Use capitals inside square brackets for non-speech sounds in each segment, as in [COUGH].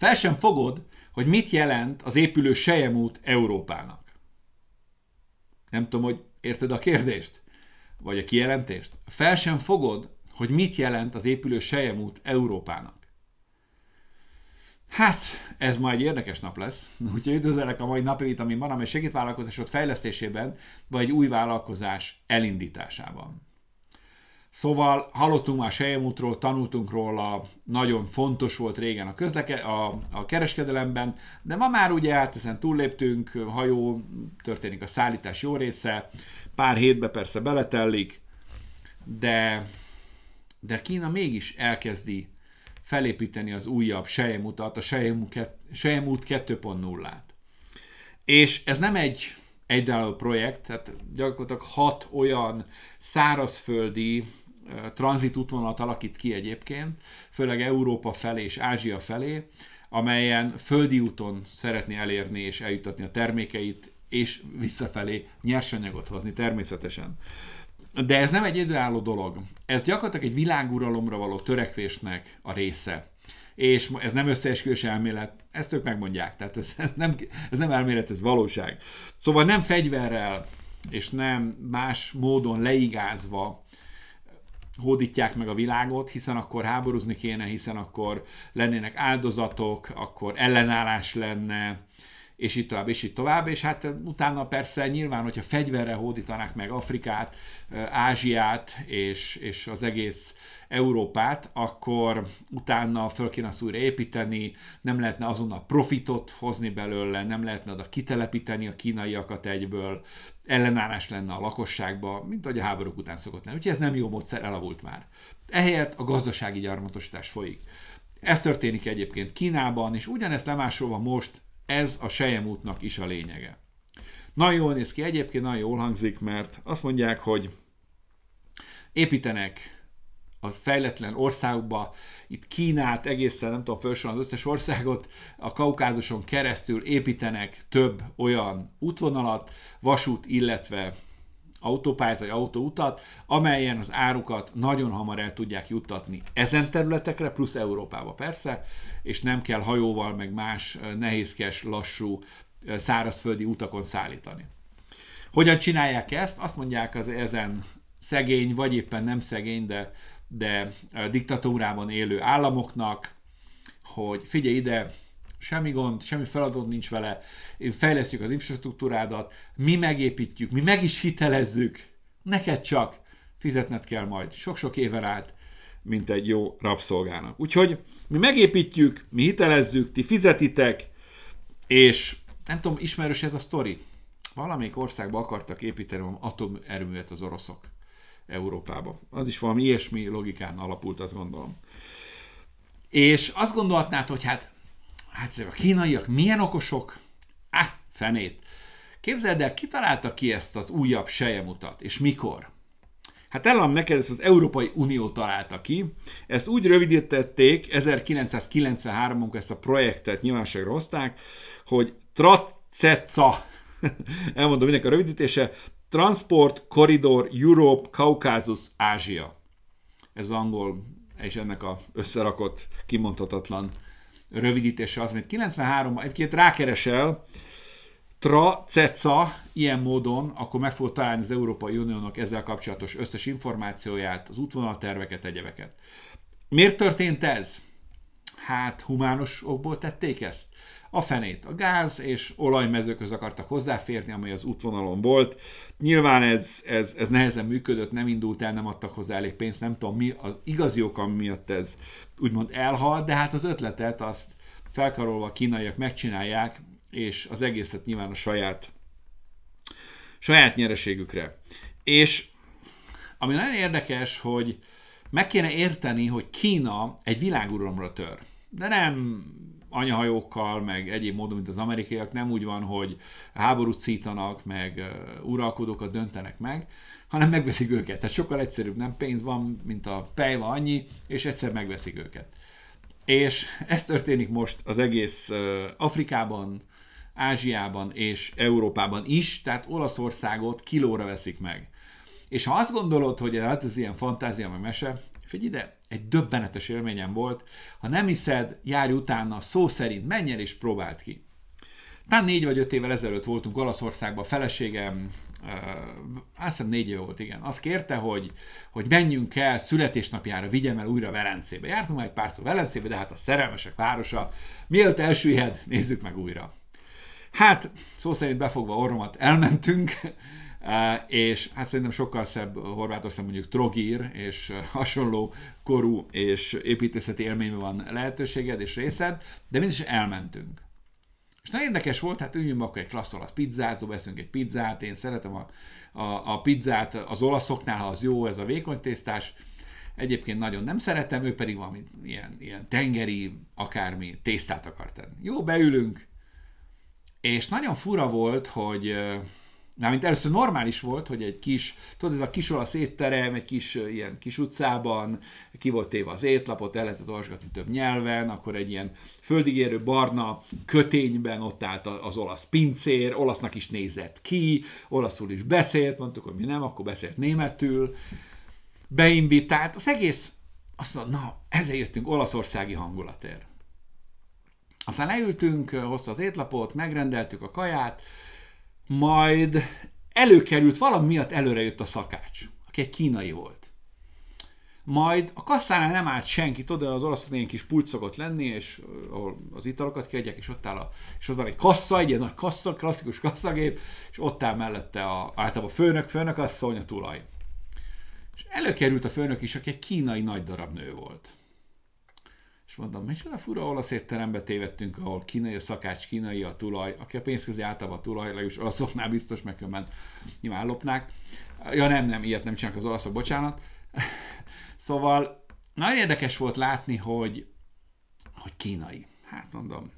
Fel sem fogod, hogy mit jelent az épülő sejemút Európának. Nem tudom, hogy érted a kérdést? Vagy a kijelentést? Fel sem fogod, hogy mit jelent az épülő sejemút Európának. Hát, ez ma egy érdekes nap lesz. [LAUGHS] Úgyhogy üdvözlök a mai napi van, amely segít vállalkozásod fejlesztésében, vagy egy új vállalkozás elindításában. Szóval hallottunk már sejemútról, tanultunk róla, nagyon fontos volt régen a, közleke, a, a kereskedelemben, de ma már ugye hát ezen túlléptünk, hajó, történik a szállítás jó része, pár hétbe persze beletellik, de, de Kína mégis elkezdi felépíteni az újabb Sejemútat, a sejemút 2.0-át. És ez nem egy egydálló projekt, tehát gyakorlatilag hat olyan szárazföldi tranzit útvonalat alakít ki egyébként, főleg Európa felé és Ázsia felé, amelyen földi úton szeretné elérni és eljutatni a termékeit, és visszafelé nyersanyagot hozni természetesen. De ez nem egy időálló dolog. Ez gyakorlatilag egy világuralomra való törekvésnek a része. És ez nem összeesküvés elmélet, ezt ők megmondják, tehát ez, ez, nem, ez nem elmélet, ez valóság. Szóval nem fegyverrel és nem más módon leigázva hódítják meg a világot, hiszen akkor háborúzni kéne, hiszen akkor lennének áldozatok, akkor ellenállás lenne, és így tovább, és így tovább, és hát utána persze nyilván, hogyha fegyverre hódítanák meg Afrikát, eh, Ázsiát és, és az egész Európát, akkor utána föl kéne azt újra építeni, nem lehetne azonnal profitot hozni belőle, nem lehetne oda kitelepíteni a kínaiakat egyből, ellenállás lenne a lakosságban, mint ahogy a háborúk után szokott lenni. Úgyhogy ez nem jó módszer, elavult már. Ehelyett a gazdasági gyarmatosítás folyik. Ez történik egyébként Kínában, és ugyanezt lemásolva most ez a Sejem útnak is a lényege. Nagyon jól néz ki egyébként, nagyon jól hangzik, mert azt mondják, hogy építenek a fejletlen országba, itt Kínát egészen, nem tudom, felsorolni az összes országot, a Kaukázuson keresztül építenek több olyan útvonalat, vasút, illetve autópályát vagy autóutat, amelyen az árukat nagyon hamar el tudják juttatni ezen területekre, plusz Európába persze, és nem kell hajóval meg más nehézkes, lassú, szárazföldi utakon szállítani. Hogyan csinálják ezt? Azt mondják az ezen szegény, vagy éppen nem szegény, de, de diktatúrában élő államoknak, hogy figyelj ide, semmi gond, semmi feladat nincs vele, fejlesztjük az infrastruktúrádat, mi megépítjük, mi meg is hitelezzük, neked csak fizetned kell majd sok-sok éven át, mint egy jó rabszolgának. Úgyhogy mi megépítjük, mi hitelezzük, ti fizetitek, és nem tudom, ismerős ez a sztori? Valamelyik országba akartak építeni atomerőművet az oroszok Európába. Az is valami ilyesmi logikán alapult, azt gondolom. És azt gondolhatnád, hogy hát hát szóval a kínaiak milyen okosok? Á, fenét. Képzeld el, kitalálta ki ezt az újabb sejemutat, és mikor? Hát elmondom neked, ezt az Európai Unió találta ki. Ezt úgy rövidítették, 1993 ban ezt a projektet nyilvánosságra hozták, hogy TRATCECA, [LAUGHS] elmondom mindenki a rövidítése, Transport Corridor Europe Kaukázus Ázsia. Ez angol, és ennek a összerakott, kimondhatatlan rövidítése az, mert 93-ban egyébként rákeresel, tra, ceca, ilyen módon, akkor meg fogod találni az Európai Uniónak ezzel kapcsolatos összes információját, az útvonalterveket, egyebeket. Miért történt ez? hát humános okból tették ezt. A fenét a gáz és olajmezőköz akartak hozzáférni, amely az útvonalon volt. Nyilván ez, ez, ez nehezen működött, nem indult el, nem adtak hozzá elég pénzt, nem tudom mi az igazi oka miatt ez úgymond elhalt, de hát az ötletet azt felkarolva a kínaiak megcsinálják, és az egészet nyilván a saját saját nyereségükre. És ami nagyon érdekes, hogy meg kéne érteni, hogy Kína egy világuralomra tör de nem anyahajókkal, meg egyéb módon, mint az amerikaiak, nem úgy van, hogy háborút szítanak, meg uralkodókat döntenek meg, hanem megveszik őket. Tehát sokkal egyszerűbb, nem pénz van, mint a pejva annyi, és egyszer megveszik őket. És ez történik most az egész Afrikában, Ázsiában és Európában is, tehát Olaszországot kilóra veszik meg. És ha azt gondolod, hogy hát ez ilyen fantázia, meg mese, figyelj ide, egy döbbenetes élményem volt. Ha nem hiszed, járj utána, szó szerint menj el és próbáld ki. Tán négy vagy öt évvel ezelőtt voltunk Olaszországban, a feleségem, uh, azt hiszem négy év volt, igen, azt kérte, hogy, hogy menjünk el születésnapjára, vigyem el újra Velencébe. Jártunk már egy pár szó Velencébe, de hát a szerelmesek városa, mielőtt elsüllyed, nézzük meg újra. Hát, szó szerint befogva orromat elmentünk, Eh, és hát szerintem sokkal szebb Horvátország mondjuk Trogír és eh, hasonló korú és építészeti élmény van lehetőséged és részed, de mindig is elmentünk. És nagyon érdekes volt, hát üljünk akkor egy klassz olasz pizzázó, veszünk egy pizzát, én szeretem a, a, a pizzát az olaszoknál, ha az jó, ez a vékony tésztás, egyébként nagyon nem szeretem, ő pedig valami ilyen, ilyen tengeri, akármi tésztát akart tenni. Jó, beülünk, és nagyon fura volt, hogy eh, mármint először normális volt, hogy egy kis, tudod, ez a kis olasz étterem, egy kis ilyen kis utcában, ki volt téve az étlapot, el lehetett olvasgatni több nyelven, akkor egy ilyen földigérő barna kötényben ott állt az olasz pincér, olasznak is nézett ki, olaszul is beszélt, mondtuk, hogy mi nem, akkor beszélt németül, beinvitált, az egész, azt mondta, na, ezzel jöttünk olaszországi hangulatért. Aztán leültünk, hozta az étlapot, megrendeltük a kaját, majd előkerült, valami miatt előre jött a szakács, aki egy kínai volt. Majd a kasszánál nem állt senki, tudod, az orosz ilyen kis pult szokott lenni, és eh, ahol az italokat kiadják, és ott áll a, és ott van egy kassa, egy ilyen nagy kassa, klasszikus kasszagép, és ott áll mellette a, általában a főnök, főnök asszony, a tulaj. És előkerült a főnök is, aki egy kínai nagy darab nő volt mondom, hát a fura olasz étterembe tévedtünk, ahol kínai, a szakács kínai, a tulaj, aki a közé általában a tulaj, legalábbis olaszoknál biztos, mert különben nyilván lopnák. Ja nem, nem, ilyet nem csinálnak az olaszok, bocsánat. [LAUGHS] szóval nagyon érdekes volt látni, hogy, hogy kínai. Hát mondom,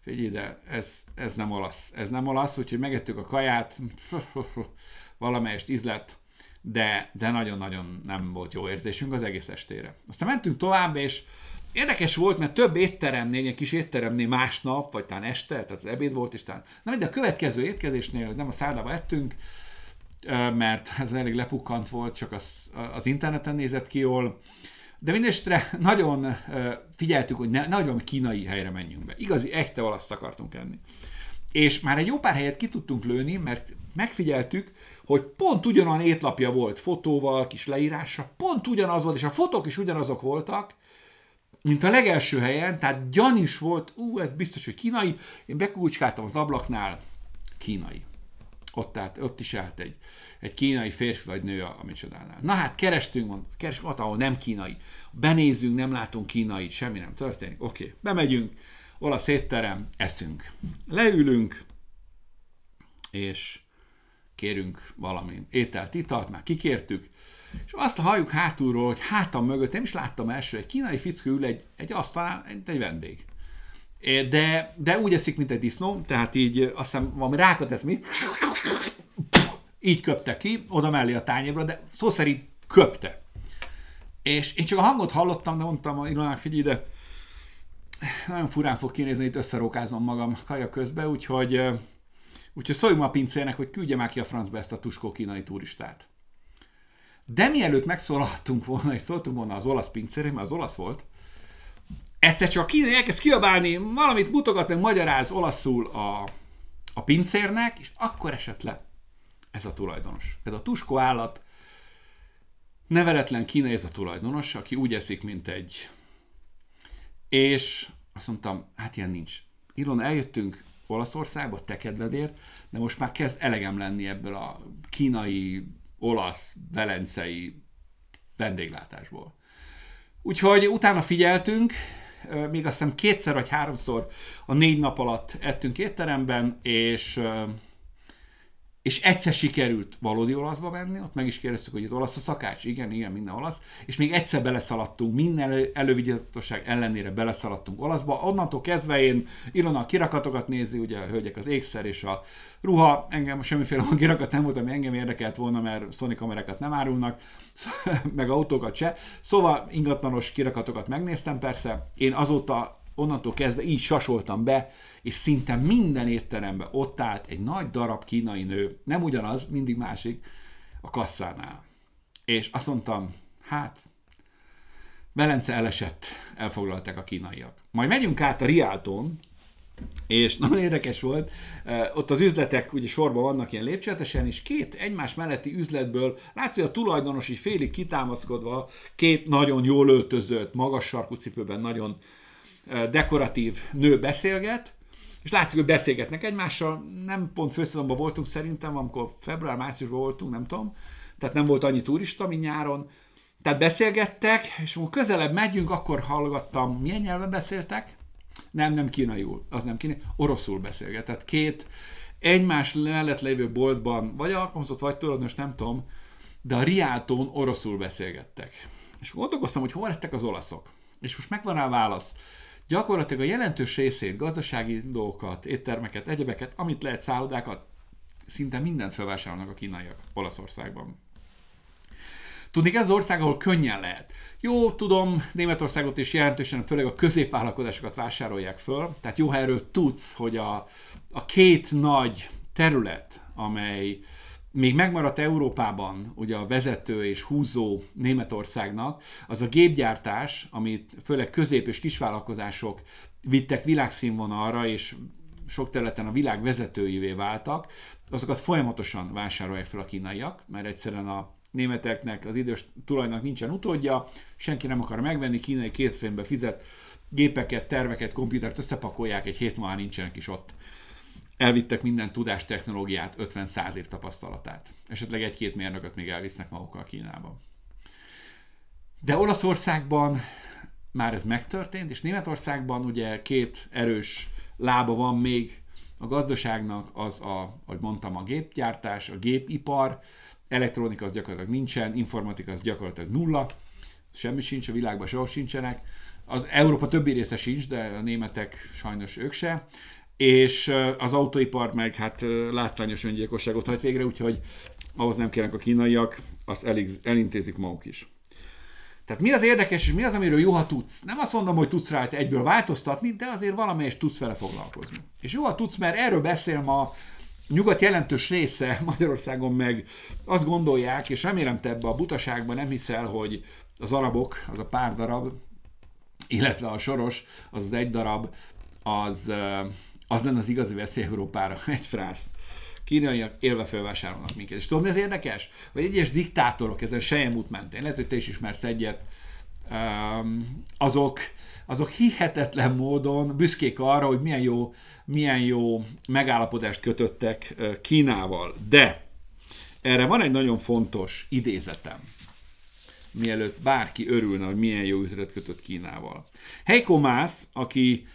figyelj ide, ez, ez nem olasz, ez nem olasz, úgyhogy megettük a kaját, [LAUGHS] valamelyest ízlet, de, de nagyon-nagyon nem volt jó érzésünk az egész estére. Aztán mentünk tovább, és Érdekes volt, mert több étteremnél, egy kis étteremnél másnap, vagy talán este, tehát az ebéd volt, és talán... Na de a következő étkezésnél, hogy nem a szállába ettünk, mert ez elég lepukkant volt, csak az, az interneten nézett ki jól, de mindestre nagyon figyeltük, hogy ne, nagyon kínai helyre menjünk be. Igazi, echte valaszt akartunk enni. És már egy jó pár helyet ki tudtunk lőni, mert megfigyeltük, hogy pont ugyanolyan étlapja volt fotóval, kis leírása, pont ugyanaz volt, és a fotók is ugyanazok voltak, mint a legelső helyen, tehát gyanis volt, ú, ez biztos, hogy kínai, én bekukucskáltam az ablaknál, kínai. Ott, állt, ott is állt egy, egy kínai férfi vagy nő a, a micsodánál. Na hát kerestünk, mond, kerestünk ott, ahol nem kínai. Benézünk, nem látunk kínai, semmi nem történik. Oké, okay. bemegyünk, olasz étterem, eszünk. Leülünk, és kérünk valami ételt, italt, már kikértük, és azt halljuk hátulról, hogy hátam mögött, nem is láttam első, egy kínai fickó ül egy, egy asztalán, egy, vendég. De, de úgy eszik, mint egy disznó, tehát így azt hiszem valami rákat ez mi, így köpte ki, oda mellé a tányérra, de szó szerint köpte. És én csak a hangot hallottam, de mondtam a ilonák figyelj ide, nagyon furán fog kinézni, itt összerókázom magam kaja közben, úgyhogy, úgyhogy szóljunk ma a pincének, hogy küldje már ki a francba ezt a tuskó kínai turistát. De mielőtt megszólaltunk volna, és szóltunk volna az olasz pincérem, mert az olasz volt, egyszer csak ki, elkezd kiabálni, valamit mutogat, meg magyaráz olaszul a, a pincérnek, és akkor esett le ez a tulajdonos. Ez a tuskó állat, neveletlen kínai ez a tulajdonos, aki úgy eszik, mint egy. És azt mondtam, hát ilyen nincs. Ilon, eljöttünk Olaszországba, te kedvedért, de most már kezd elegem lenni ebből a kínai olasz, velencei vendéglátásból. Úgyhogy utána figyeltünk, még azt hiszem kétszer vagy háromszor a négy nap alatt ettünk étteremben, és és egyszer sikerült valódi olaszba menni, ott meg is kérdeztük, hogy itt olasz a szakács, igen, igen, minden olasz, és még egyszer beleszaladtunk, minden elő, elővigyázatosság ellenére beleszaladtunk olaszba, onnantól kezdve én Ilona a kirakatokat nézi, ugye a hölgyek az ékszer és a ruha, engem semmiféle olyan [LAUGHS] kirakat nem volt, ami engem érdekelt volna, mert Sony kamerákat nem árulnak, [LAUGHS] meg autókat se, szóval ingatlanos kirakatokat megnéztem persze, én azóta onnantól kezdve így sasoltam be, és szinte minden étteremben ott állt egy nagy darab kínai nő, nem ugyanaz, mindig másik, a kasszánál. És azt mondtam, hát, Velence elesett, elfoglalták a kínaiak. Majd megyünk át a Riáltón, és nagyon érdekes volt, eh, ott az üzletek ugye sorban vannak ilyen lépcsőtesen, és két egymás melletti üzletből látszik, hogy a tulajdonos így félig kitámaszkodva, két nagyon jól öltözött, magas sarkú cipőben nagyon dekoratív nő beszélget, és látszik, hogy beszélgetnek egymással, nem pont főszezonban voltunk szerintem, amikor február-márciusban voltunk, nem tudom, tehát nem volt annyi turista, mint nyáron, tehát beszélgettek, és amikor közelebb megyünk, akkor hallgattam, milyen nyelven beszéltek? Nem, nem kínaiul, az nem kínai, oroszul beszélgetett. Két egymás mellett lévő boltban, vagy alkalmazott, vagy tulajdonos, nem tudom, de a Riátón oroszul beszélgettek. És gondolkoztam, hogy hol lettek az olaszok. És most megvan rá a válasz. Gyakorlatilag a jelentős részét, gazdasági dolgokat, éttermeket, egyebeket, amit lehet szállodákat, szinte mindent felvásárolnak a kínaiak Olaszországban. Tudni, ez az ország, ahol könnyen lehet. Jó, tudom, Németországot is jelentősen, főleg a középvállalkozásokat vásárolják föl, tehát jó, ha erről tudsz, hogy a, a két nagy terület, amely még megmaradt Európában ugye a vezető és húzó Németországnak, az a gépgyártás, amit főleg közép- és kisvállalkozások vittek világszínvonalra, és sok területen a világ vezetőivé váltak, azokat folyamatosan vásárolják fel a kínaiak, mert egyszerűen a németeknek, az idős tulajnak nincsen utódja, senki nem akar megvenni, kínai készfénybe fizet gépeket, terveket, komputert összepakolják, egy hét múlva nincsenek is ott elvittek minden tudást, technológiát, 50-100 év tapasztalatát. Esetleg egy-két mérnököt még elvisznek magukkal Kínába. De Olaszországban már ez megtörtént, és Németországban ugye két erős lába van még a gazdaságnak, az a, ahogy mondtam, a gépgyártás, a gépipar, elektronika az gyakorlatilag nincsen, informatika az gyakorlatilag nulla, semmi sincs, a világban sehol sincsenek, az Európa többi része sincs, de a németek sajnos ők se és az autóipar meg hát látványos öngyilkosságot hajt végre, úgyhogy ahhoz nem kérnek a kínaiak, azt elég, elintézik maguk is. Tehát mi az érdekes, és mi az, amiről jó, ha tudsz? Nem azt mondom, hogy tudsz rá egyből változtatni, de azért valamelyest tudsz vele foglalkozni. És jó, ha tudsz, mert erről beszél ma nyugat jelentős része [LAUGHS] Magyarországon meg azt gondolják, és remélem te ebbe a butaságban nem hiszel, hogy az arabok, az a pár darab, illetve a soros, az az egy darab, az az lenne az igazi veszély Európára, [LAUGHS] egy frászt. Kínaiak élve felvásárolnak minket. És tudod, mi az érdekes? Hogy egyes diktátorok ezen sejem út mentén, lehet, hogy te is ismersz egyet, um, azok, azok hihetetlen módon büszkék arra, hogy milyen jó, milyen jó megállapodást kötöttek Kínával. De erre van egy nagyon fontos idézetem, mielőtt bárki örülne, hogy milyen jó üzlet kötött Kínával. Heiko Mász, aki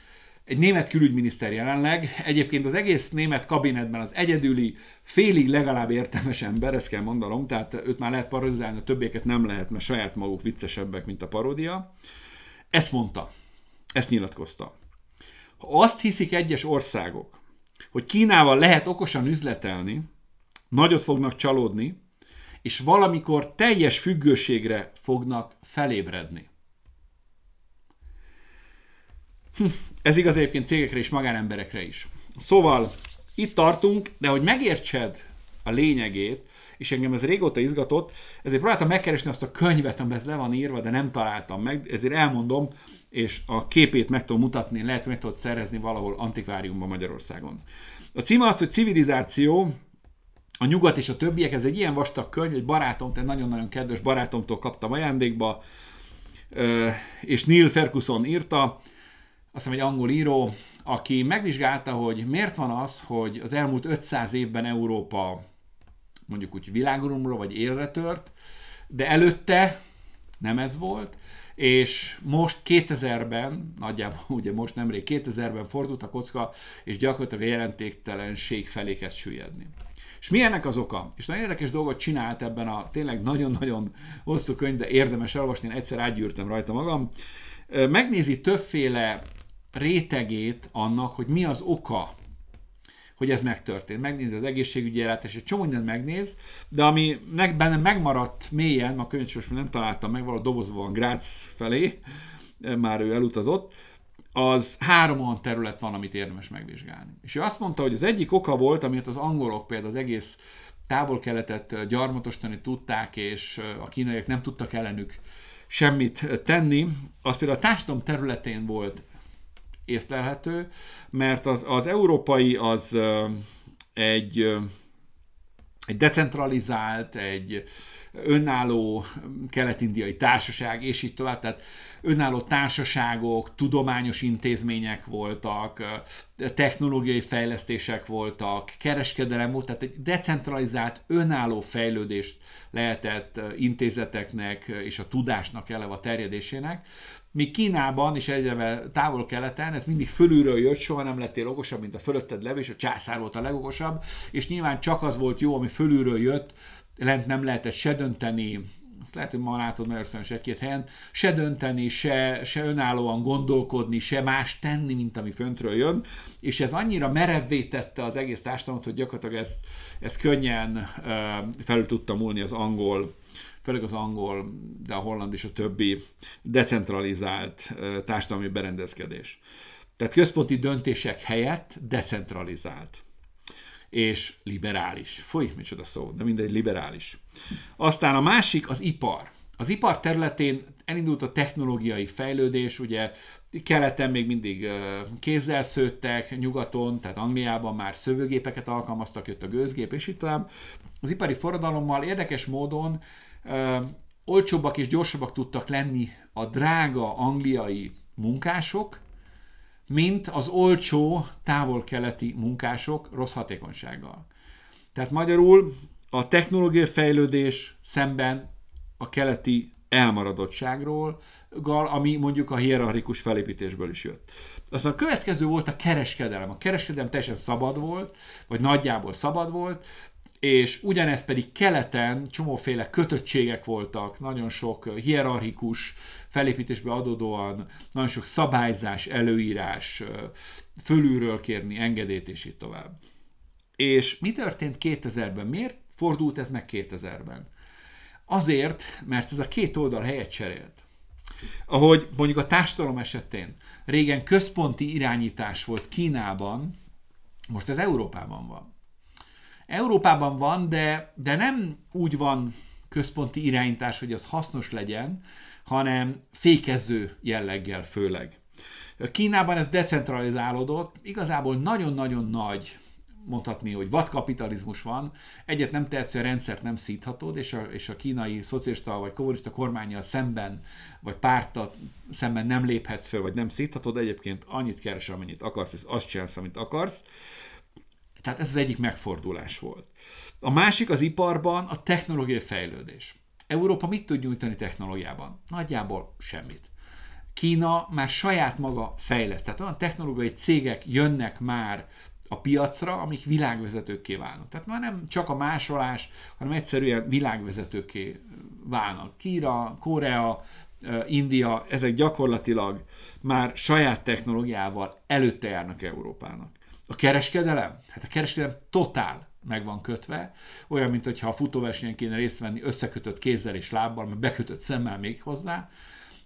egy német külügyminiszter jelenleg, egyébként az egész német kabinetben az egyedüli, félig legalább értelmes ember, ezt kell mondanom, tehát őt már lehet parodizálni, a többieket nem lehet, mert saját maguk viccesebbek, mint a paródia. Ezt mondta, ezt nyilatkozta. Ha azt hiszik egyes országok, hogy Kínával lehet okosan üzletelni, nagyot fognak csalódni, és valamikor teljes függőségre fognak felébredni. Hm. Ez igaz egyébként cégekre és magánemberekre is. Szóval itt tartunk, de hogy megértsed a lényegét, és engem ez régóta izgatott, ezért próbáltam megkeresni azt a könyvet, amiben ez le van írva, de nem találtam meg, ezért elmondom, és a képét meg tudom mutatni, lehet, meg tudod szerezni valahol antikváriumban Magyarországon. A címe az, hogy civilizáció, a nyugat és a többiek, ez egy ilyen vastag könyv, egy barátom, te nagyon-nagyon kedves barátomtól kaptam ajándékba, és Neil Ferguson írta, azt hiszem egy angol író, aki megvizsgálta, hogy miért van az, hogy az elmúlt 500 évben Európa mondjuk úgy világurumra vagy élre tört, de előtte nem ez volt, és most 2000-ben, nagyjából [LAUGHS] ugye most nemrég 2000-ben fordult a kocka, és gyakorlatilag a jelentéktelenség felé kezd süllyedni. És mi ennek az oka? És nagyon érdekes dolgot csinált ebben a tényleg nagyon-nagyon hosszú könyv, de érdemes elolvasni, én egyszer átgyűrtem rajta magam megnézi többféle rétegét annak, hogy mi az oka, hogy ez megtörtént. Megnézi az egészségügyi ellátást, egy csomó mindent megnéz, de ami meg, benne megmaradt mélyen, ma könyvcsos nem találtam meg, valahol dobozban van Grácz felé, már ő elutazott, az három olyan terület van, amit érdemes megvizsgálni. És ő azt mondta, hogy az egyik oka volt, amit az angolok például az egész távol-keletet gyarmatosítani tudták, és a kínaiak nem tudtak ellenük semmit tenni, az például a társadalom területén volt észlelhető, mert az, az európai az egy, egy decentralizált, egy, önálló kelet-indiai társaság, és így tovább, tehát önálló társaságok, tudományos intézmények voltak, technológiai fejlesztések voltak, kereskedelem volt, tehát egy decentralizált, önálló fejlődést lehetett intézeteknek és a tudásnak eleve a terjedésének, mi Kínában és egyre távol keleten, ez mindig fölülről jött, soha nem lettél okosabb, mint a fölötted levő, és a császár volt a legokosabb, és nyilván csak az volt jó, ami fölülről jött, lent nem lehetett se dönteni, azt lehet, hogy ma látod Magyarországon is két helyen, se dönteni, se, se önállóan gondolkodni, se más tenni, mint ami föntről jön, és ez annyira merevvé tette az egész társadalmat, hogy gyakorlatilag ez, ez könnyen felül tudta múlni az angol főleg az angol, de a holland és a többi decentralizált társadalmi berendezkedés. Tehát központi döntések helyett decentralizált és liberális. Fúj, micsoda szó, de mindegy, liberális. Aztán a másik az ipar. Az ipar területén elindult a technológiai fejlődés, ugye keleten még mindig kézzel szőttek, nyugaton, tehát Angliában már szövőgépeket alkalmaztak, jött a gőzgép, és így tovább. Az ipari forradalommal érdekes módon ö, olcsóbbak és gyorsabbak tudtak lenni a drága angliai munkások, mint az olcsó távol-keleti munkások rossz hatékonysággal. Tehát magyarul a technológiai fejlődés szemben a keleti elmaradottságról, ami mondjuk a hierarchikus felépítésből is jött. Aztán a következő volt a kereskedelem. A kereskedelem teljesen szabad volt, vagy nagyjából szabad volt, és ugyanez pedig keleten csomóféle kötöttségek voltak, nagyon sok hierarchikus felépítésbe adódóan, nagyon sok szabályzás, előírás, fölülről kérni engedélyt, és így tovább. És mi történt 2000-ben? Miért fordult ez meg 2000-ben? Azért, mert ez a két oldal helyet cserélt. Ahogy mondjuk a társadalom esetén régen központi irányítás volt Kínában, most ez Európában van. Európában van, de, de nem úgy van központi irányítás, hogy az hasznos legyen, hanem fékező jelleggel főleg. Kínában ez decentralizálódott, igazából nagyon-nagyon nagy mondhatni, hogy vadkapitalizmus van, egyet nem tehetsz, hogy a rendszert nem szíthatod, és a, és a kínai szocialista vagy kommunista kormányjal szemben, vagy párta szemben nem léphetsz föl, vagy nem szíthatod, egyébként annyit keres, amennyit akarsz, és azt csinálsz, amit akarsz. Tehát ez az egyik megfordulás volt. A másik az iparban a technológiai fejlődés. Európa mit tud nyújtani technológiában? Nagyjából semmit. Kína már saját maga fejleszt, tehát olyan technológiai cégek jönnek már a piacra, amik világvezetőkké válnak. Tehát már nem csak a másolás, hanem egyszerűen világvezetőkké válnak. Kína, Korea, India, ezek gyakorlatilag már saját technológiával előtte járnak Európának. A kereskedelem? Hát a kereskedelem totál meg van kötve, olyan, mint hogyha a futóversenyen kéne részt venni összekötött kézzel és lábbal, meg bekötött szemmel még hozzá.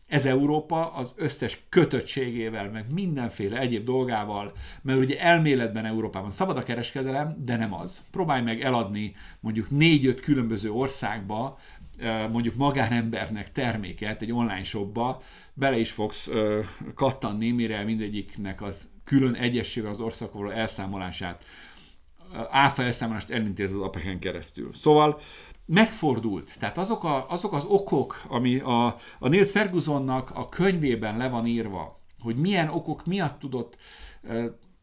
Ez Európa az összes kötöttségével, meg mindenféle egyéb dolgával, mert ugye elméletben Európában szabad a kereskedelem, de nem az. Próbálj meg eladni mondjuk négy-öt különböző országba mondjuk magánembernek terméket egy online shopba, bele is fogsz kattanni, mire mindegyiknek az külön egyesével az országok elszámolását, áfa elszámolást elintéz az apeken keresztül. Szóval megfordult. Tehát azok, a, azok az okok, ami a, a Nils Fergusonnak a könyvében le van írva, hogy milyen okok miatt tudott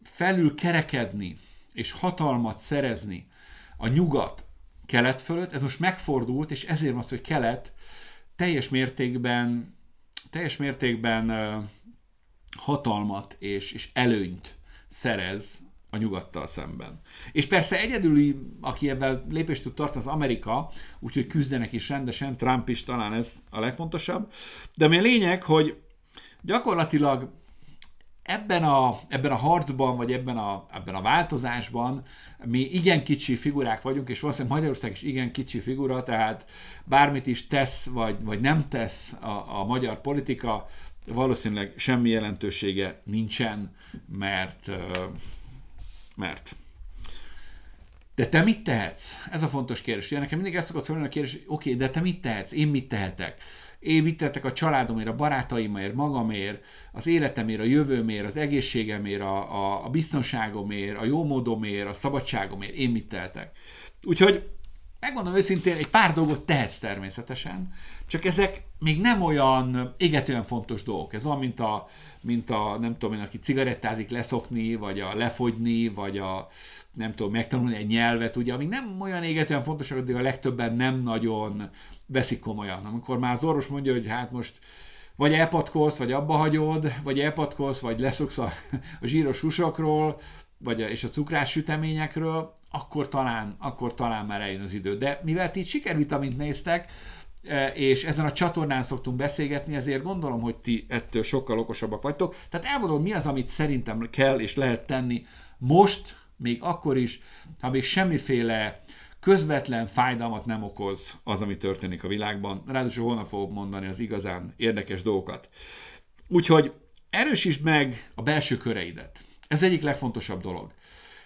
felül kerekedni és hatalmat szerezni a nyugat kelet fölött, ez most megfordult, és ezért van az, hogy kelet teljes mértékben, teljes mértékben hatalmat és, és előnyt szerez a nyugattal szemben. És persze egyedül, aki ebben lépést tud tartani, az Amerika, úgyhogy küzdenek is rendesen, Trump is talán ez a legfontosabb. De mi a lényeg, hogy gyakorlatilag ebben a, ebben a harcban, vagy ebben a, ebben a változásban mi igen kicsi figurák vagyunk, és valószínűleg Magyarország is igen kicsi figura, tehát bármit is tesz, vagy, vagy nem tesz a, a magyar politika, valószínűleg semmi jelentősége nincsen, mert, mert de te mit tehetsz? Ez a fontos kérdés. Ugye nekem mindig ezt szokott felvenni a kérdés, oké, okay, de te mit tehetsz? Én mit tehetek? Én mit tettek a családomért, a barátaimért, magamért, az életemért, a jövőmért, az egészségemért, a, a, a biztonságomért, a jómódomért, a szabadságomért, én mit teltek. Úgyhogy megmondom őszintén, egy pár dolgot tehetsz természetesen, csak ezek még nem olyan égetően fontos dolgok. Ez olyan, mint a, mint a nem tudom én, aki cigarettázik leszokni, vagy a lefogyni, vagy a nem tudom, megtanulni egy nyelvet, ugye, ami nem olyan égetően fontos, addig a legtöbben nem nagyon veszik komolyan. Amikor már az orvos mondja, hogy hát most vagy elpatkolsz, vagy abba hagyod, vagy elpatkolsz, vagy leszoksz a, a zsíros susokról, vagy a, és a cukrás süteményekről, akkor talán, akkor talán már eljön az idő. De mivel ti sikervitamint néztek, e, és ezen a csatornán szoktunk beszélgetni, ezért gondolom, hogy ti ettől sokkal okosabbak vagytok. Tehát elmondom, mi az, amit szerintem kell és lehet tenni most, még akkor is, ha még semmiféle uh, közvetlen fájdalmat nem okoz az, ami történik a világban. Ráadásul holnap fogok mondani az igazán érdekes dolgokat. Úgyhogy erősítsd meg a belső köreidet. Ez egyik legfontosabb dolog.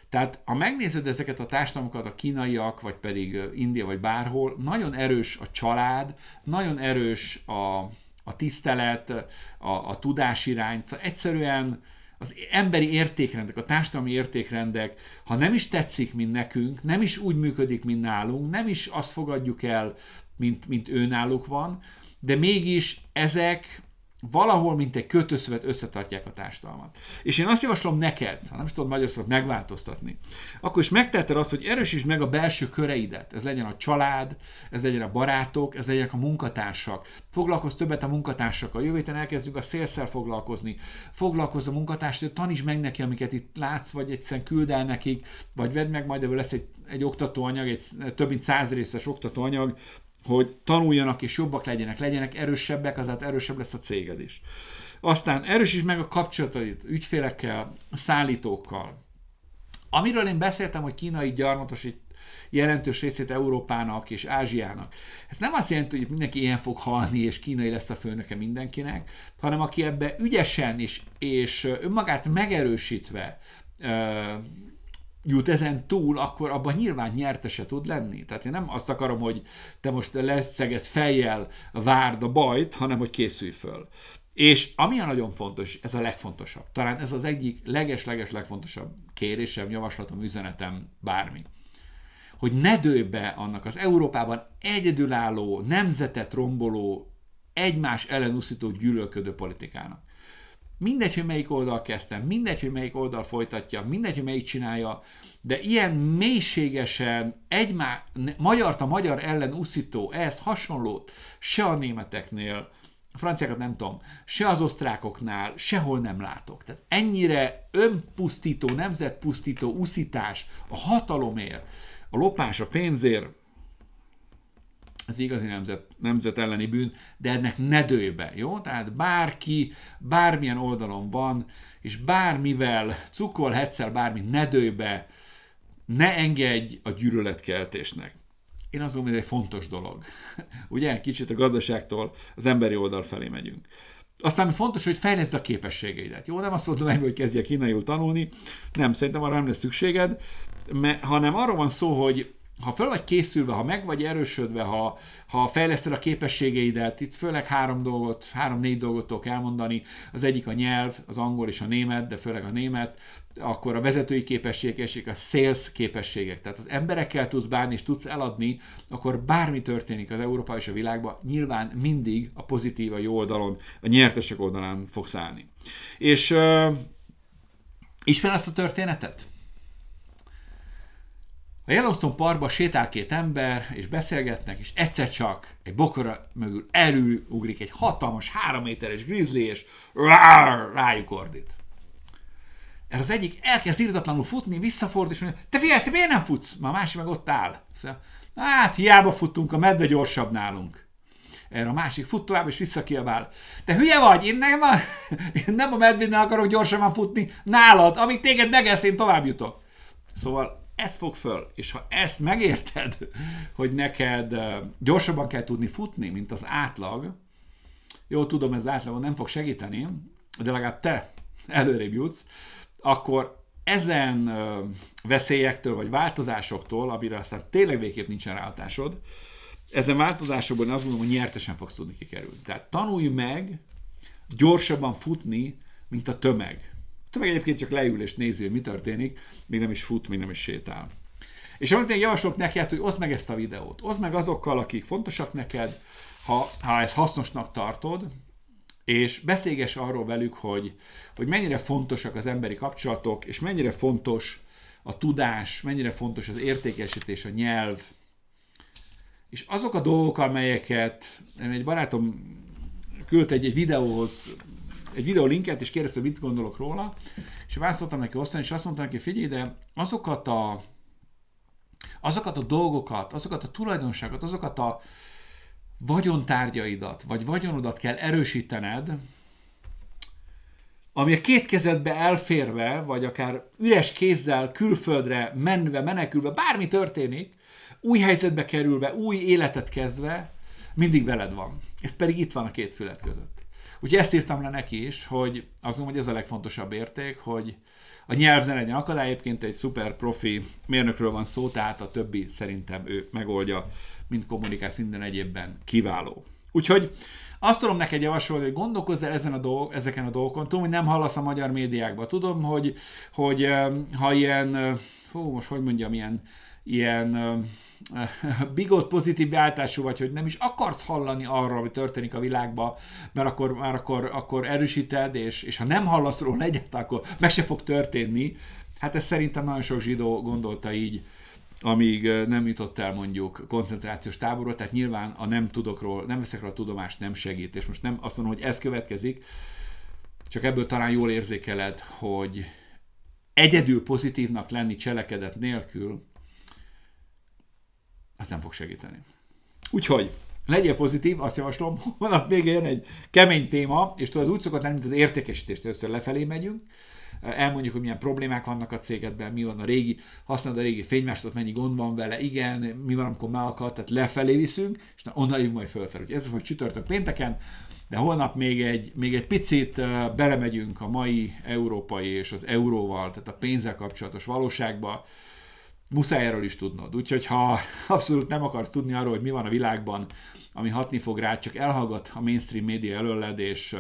Tehát ha megnézed ezeket a társadalmakat, a kínaiak, vagy pedig India, vagy bárhol, nagyon erős a család, nagyon erős a, a tisztelet, a, a irányt. Egyszerűen az emberi értékrendek, a társadalmi értékrendek, ha nem is tetszik, mint nekünk, nem is úgy működik, mint nálunk, nem is azt fogadjuk el, mint, mint őnáluk van, de mégis ezek valahol, mint egy kötőszövet összetartják a társadalmat. És én azt javaslom neked, ha nem is tudod Magyarországot szóval megváltoztatni, akkor is megteheted azt, hogy erősítsd meg a belső köreidet. Ez legyen a család, ez legyen a barátok, ez legyen a munkatársak. Foglalkozz többet a munkatársakkal. Jövő héten elkezdünk a szélszel foglalkozni. Foglalkozz a hogy taníts meg neki, amiket itt látsz, vagy egyszerűen küld el nekik, vagy vedd meg, majd ebből lesz egy, egy oktatóanyag, egy több mint száz részes oktatóanyag, hogy tanuljanak és jobbak legyenek, legyenek erősebbek, azáltal erősebb lesz a céged is. Aztán erősíts meg a kapcsolataid ügyfélekkel, szállítókkal. Amiről én beszéltem, hogy kínai gyarmatosít jelentős részét Európának és Ázsiának. Ez nem azt jelenti, hogy mindenki ilyen fog halni, és kínai lesz a főnöke mindenkinek, hanem aki ebbe ügyesen is, és önmagát megerősítve jut ezen túl, akkor abban nyilván nyertese tud lenni. Tehát én nem azt akarom, hogy te most leszeged fejjel, várd a bajt, hanem hogy készülj föl. És ami a nagyon fontos, ez a legfontosabb, talán ez az egyik leges-leges legfontosabb kérésem, javaslatom, üzenetem, bármi, hogy ne dőj be annak az Európában egyedülálló, nemzetet romboló, egymás ellenúszító, gyűlölködő politikának. Mindegy, hogy melyik oldal kezdtem, mindegy, hogy melyik oldal folytatja, mindegy, hogy melyik csinálja, de ilyen mélységesen egymá, magyart a magyar ellen uszító, ehhez hasonlót se a németeknél, a franciákat nem tudom, se az osztrákoknál, sehol nem látok. Tehát ennyire önpusztító, nemzetpusztító uszítás a hatalomért, a lopás, a pénzért, az igazi nemzet, nemzet elleni bűn, de ennek ne dőj be, jó? Tehát bárki, bármilyen oldalon van, és bármivel cukolhetsz el bármi, ne dőj be, ne engedj a gyűlöletkeltésnek. Én azt gondolom, hogy ez egy fontos dolog. [LAUGHS] Ugye, kicsit a gazdaságtól az emberi oldal felé megyünk. Aztán fontos, hogy fejleszd a képességeidet. Jó, nem azt mondom hogy kezdjél kínaiul tanulni, nem, szerintem arra nem lesz szükséged, hanem arról van szó, hogy ha föl vagy készülve, ha meg vagy erősödve, ha, ha fejleszted a képességeidet, itt főleg három dolgot, három-négy dolgot tudok elmondani, az egyik a nyelv, az angol és a német, de főleg a német, akkor a vezetői képességek és a sales képességek. Tehát az emberekkel tudsz bánni és tudsz eladni, akkor bármi történik az Európa és a világban, nyilván mindig a pozitív, a jó oldalon, a nyertesek oldalán fogsz állni. És uh, ismered ezt a történetet? A Yellowstone parkba sétál két ember, és beszélgetnek, és egyszer csak egy bokora mögül előugrik egy hatalmas, három méteres grizzly, és rár, rájuk ordít. Erre az egyik elkezd irdatlanul futni, visszafordul, és mondja, te figyelj, te miért nem futsz? Már a másik meg ott áll. Szóval, hát hiába futtunk, a medve gyorsabb nálunk. Erre a másik fut tovább, és visszakiabál. Te hülye vagy, én nem a, [LAUGHS] én nem a medvénnel akarok gyorsabban futni, nálad, amíg téged megesz, én tovább jutok. Szóval ez fog föl. És ha ezt megérted, hogy neked gyorsabban kell tudni futni, mint az átlag, jó, tudom, ez átlagon nem fog segíteni, de legalább te előrébb jutsz, akkor ezen veszélyektől vagy változásoktól, amire aztán tényleg végképp nincsen ráhatásod, ezen változásokban azt gondolom, hogy nyertesen fogsz tudni kikerülni. Tehát tanulj meg gyorsabban futni, mint a tömeg. Te meg egyébként csak leül és nézi, hogy mi történik, még nem is fut, még nem is sétál. És amit én javaslok neked, hát, hogy oszd meg ezt a videót. Oszd meg azokkal, akik fontosak neked, ha, ha ezt hasznosnak tartod, és beszélges arról velük, hogy, hogy mennyire fontosak az emberi kapcsolatok, és mennyire fontos a tudás, mennyire fontos az értékesítés, a nyelv, és azok a dolgok, amelyeket egy barátom küldte egy, egy videóhoz egy linket, és kérdezte, hogy mit gondolok róla, és válaszoltam neki osztani, és azt mondta neki, figyelj, de azokat a, azokat a dolgokat, azokat a tulajdonságot, azokat a vagyontárgyaidat, vagy vagyonodat kell erősítened, ami a két kezedbe elférve, vagy akár üres kézzel külföldre menve, menekülve, bármi történik, új helyzetbe kerülve, új életet kezdve, mindig veled van. Ez pedig itt van a két fület között. Úgyhogy ezt írtam le neki is, hogy azt hogy ez a legfontosabb érték, hogy a nyelv ne legyen akadály, egyébként egy szuper profi mérnökről van szó, tehát a többi szerintem ő megoldja, mint kommunikáció minden egyébben kiváló. Úgyhogy azt tudom neked javasolni, hogy gondolkozz el ezen a dolg, ezeken a dolgokon. Tudom, hogy nem hallasz a magyar médiákba. Tudom, hogy, hogy ha ilyen, fú, most hogy mondjam, ilyen, ilyen [LAUGHS] bigott pozitív beáltású vagy, hogy nem is akarsz hallani arról, ami történik a világban, mert akkor, már akkor, akkor erősíted, és, és ha nem hallasz róla egyet, akkor meg se fog történni. Hát ez szerintem nagyon sok zsidó gondolta így, amíg nem jutott el mondjuk koncentrációs táborra, tehát nyilván a nem tudokról, nem veszek rá a tudomást, nem segít, és most nem azt mondom, hogy ez következik, csak ebből talán jól érzékeled, hogy egyedül pozitívnak lenni cselekedet nélkül, ez nem fog segíteni. Úgyhogy legyél pozitív, azt javaslom, [LAUGHS] holnap még jön egy kemény téma, és tudod, úgy szokott lenni, mint az értékesítést, először lefelé megyünk, elmondjuk, hogy milyen problémák vannak a cégedben, mi van a régi, használod a régi fénymásodot, mennyi gond van vele, igen, mi van, amikor megakad, tehát lefelé viszünk, és na, onnan jövünk majd fölfelé. Úgyhogy ez volt csütörtök pénteken, de holnap még egy, még egy picit belemegyünk a mai európai és az euróval, tehát a pénzzel kapcsolatos valóságba, muszáj erről is tudnod. Úgyhogy ha abszolút nem akarsz tudni arról, hogy mi van a világban, ami hatni fog rá, csak elhallgat a mainstream média előled, és,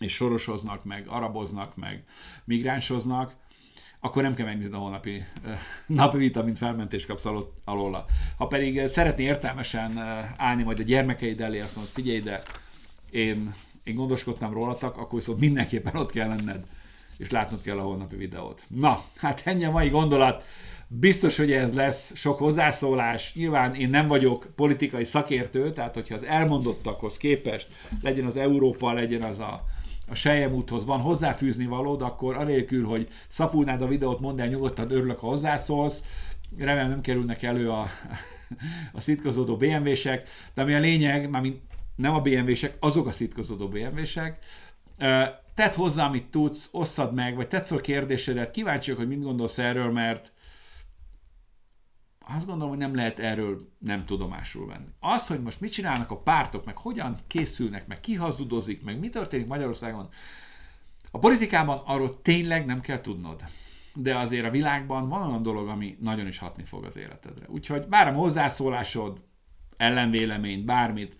és sorosoznak, meg araboznak, meg migránsoznak, akkor nem kell megnézni a holnapi napi vitamint felmentés kapsz alóla. Ha pedig szeretné értelmesen állni majd a gyermekeid elé, azt mondod, figyelj ide, én, én gondoskodtam rólatak, akkor viszont mindenképpen ott kell lenned és látnod kell a holnapi videót. Na, hát ennyi a mai gondolat. Biztos, hogy ez lesz sok hozzászólás. Nyilván én nem vagyok politikai szakértő, tehát hogyha az elmondottakhoz képest legyen az Európa, legyen az a, a Sejem úthoz van hozzáfűzni valód, akkor anélkül, hogy szapulnád a videót, mondd el nyugodtan, örülök, ha hozzászólsz. Remélem nem kerülnek elő a, [LAUGHS] a szitkozódó BMW-sek, de ami a lényeg, már nem a BMW-sek, azok a szitkozódó BMW-sek, Tedd hozzá, amit tudsz, osszad meg, vagy tedd fel kérdésedet, kíváncsiak, hogy mit gondolsz erről, mert azt gondolom, hogy nem lehet erről nem tudomásul venni. Az, hogy most mit csinálnak a pártok, meg hogyan készülnek, meg ki hazudozik, meg mi történik Magyarországon, a politikában arról tényleg nem kell tudnod. De azért a világban van olyan dolog, ami nagyon is hatni fog az életedre. Úgyhogy várom hozzászólásod, ellenvéleményt, bármit,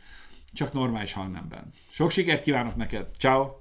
csak normális hangnemben. Sok sikert kívánok neked, ciao!